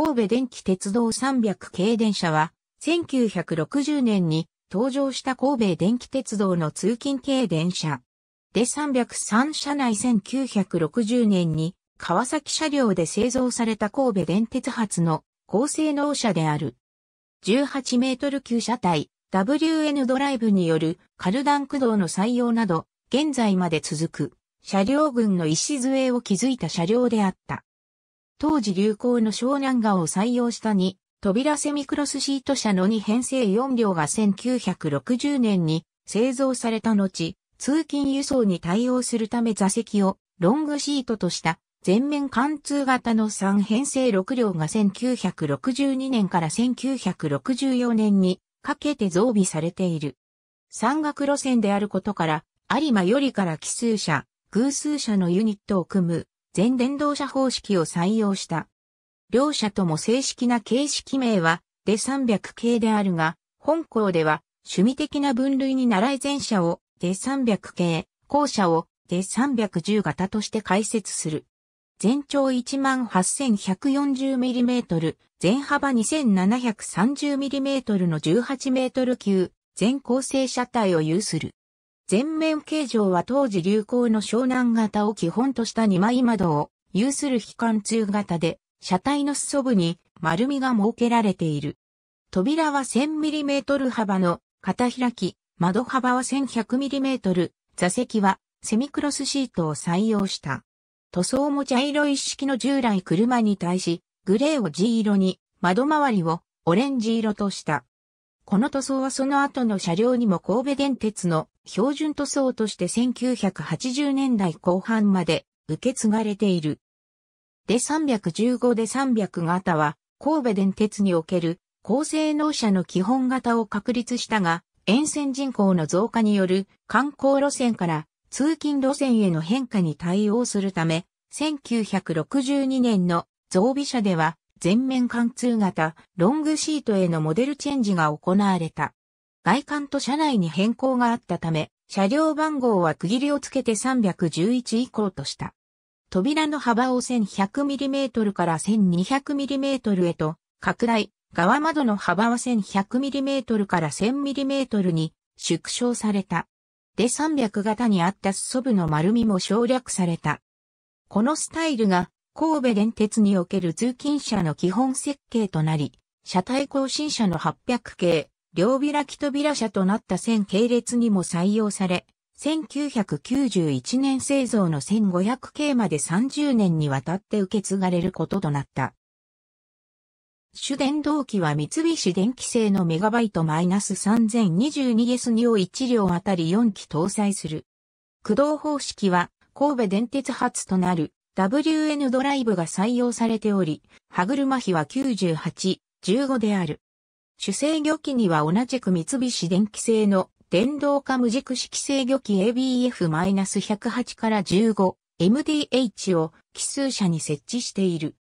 神戸電気鉄道300系電車は、1960年に登場した神戸電気鉄道の通勤系電車。で303車内1960年に川崎車両で製造された神戸電鉄発の高性能車である。18メートル級車体 WN ドライブによるカルダン駆動の採用など現在まで続く車両群の礎を築いた車両であった。当時流行の湘南画を採用した2、扉セミクロスシート車の2編成4両が1960年に製造された後、通勤輸送に対応するため座席をロングシートとした全面貫通型の3編成6両が1962年から1964年にかけて増備されている。山岳路線であることから、有馬よりから奇数車、偶数車のユニットを組む全電動車方式を採用した。両社とも正式な形式名は、d 300系であるが、本校では、趣味的な分類に習い前者を、d 300系、後者を、d 310型として解説する。全長 18,140mm、全幅 2,730mm の18メートル級、全構成車体を有する。全面形状は当時流行の湘南型を基本とした2枚窓を有する非貫通型で、車体の裾部に丸みが設けられている。扉は 1000mm 幅の片開き、窓幅は 1100mm、座席はセミクロスシートを採用した。塗装も茶色一式の従来車に対し、グレーを G 色に、窓周りをオレンジ色とした。この塗装はその後の車両にも神戸電鉄の標準塗装として1980年代後半まで受け継がれている。で315で300型は神戸電鉄における高性能車の基本型を確立したが、沿線人口の増加による観光路線から通勤路線への変化に対応するため、1962年の増備車では全面貫通型ロングシートへのモデルチェンジが行われた。外観と車内に変更があったため、車両番号は区切りをつけて311以降とした。扉の幅を 1100mm から 1200mm へと拡大、側窓の幅は 1100mm から 1000mm に縮小された。で300型にあった裾部の丸みも省略された。このスタイルが神戸電鉄における通勤車の基本設計となり、車体更新車の800系、両開き扉車となった線系列にも採用され、1991年製造の1500系まで30年にわたって受け継がれることとなった。主電動機は三菱電機製のメガバイト -3022S2 を1両あたり4機搭載する。駆動方式は神戸電鉄発となる WN ドライブが採用されており、歯車比は98、15である。主制御機には同じく三菱電機製の電動化無軸式制御機 ABF-108 から15 MDH を奇数車に設置している。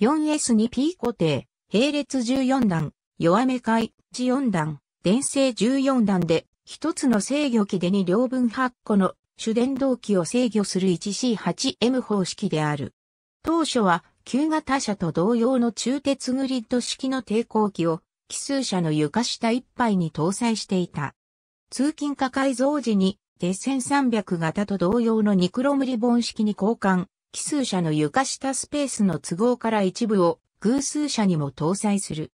4S2P 固定、並列14段、弱め回、14段、電性14段で、一つの制御機で2両分8個の主電動機を制御する 1C8M 方式である。当初は旧型車と同様の中鉄グリッド式の抵抗機を奇数車の床下一杯に搭載していた。通勤化改造時にデ1300型と同様のニクロムリボン式に交換、奇数車の床下スペースの都合から一部を偶数車にも搭載する。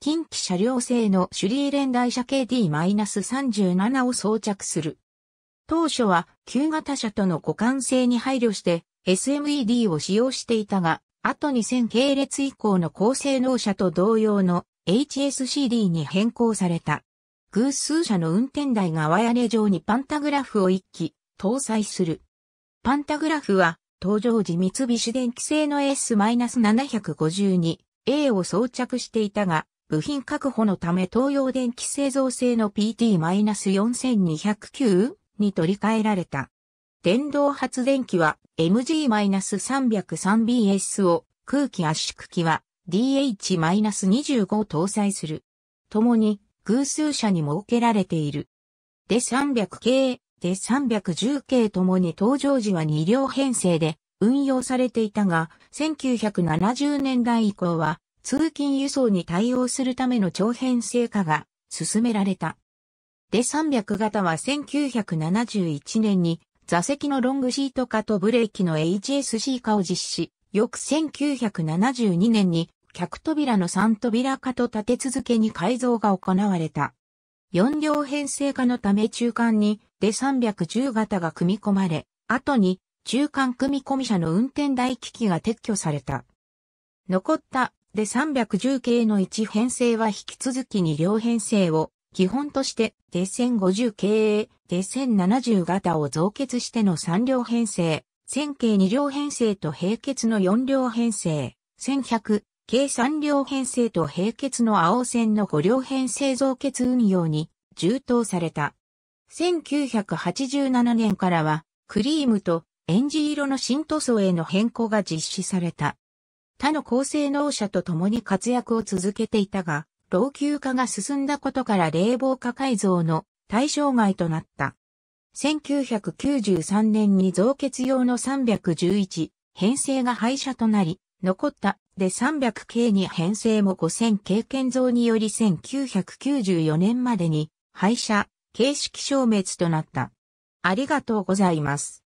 近畿車両製のシュリーレン台車 KD-37 を装着する。当初は旧型車との互換性に配慮して SMED を使用していたが、と2000系列以降の高性能車と同様の HSCD に変更された。偶数車の運転台がワヤネ上にパンタグラフを1機搭載する。パンタグラフは登場時三菱電機製の S-752A を装着していたが、部品確保のため東洋電機製造製の PT-4209 に取り替えられた。電動発電機は MG-303BS を、空気圧縮機は DH-25 搭載する。共に偶数車に設けられている。で300系、で310系ともに登場時は2両編成で運用されていたが、1970年代以降は通勤輸送に対応するための長編成化が進められた。で300型は1971年に座席のロングシート化とブレーキの HSC 化を実施、翌1972年に客扉の3扉化と立て続けに改造が行われた。4両編成化のため中間にで310型が組み込まれ、後に中間組み込み車の運転台機器が撤去された。残ったで310系の1編成は引き続き2両編成を基本として、デッセ50経営、デッ70型を増結しての3両編成、1000系2両編成と並結の4両編成、1100、計3両編成と並結の青線の5両編成増結運用に充当された。1987年からは、クリームとエンジ色の新塗装への変更が実施された。他の高性能車と共に活躍を続けていたが、老朽化が進んだことから冷房化改造の対象外となった。1993年に増結用の311編成が廃車となり、残ったで300系に編成も5000経験増により1994年までに廃車、形式消滅となった。ありがとうございます。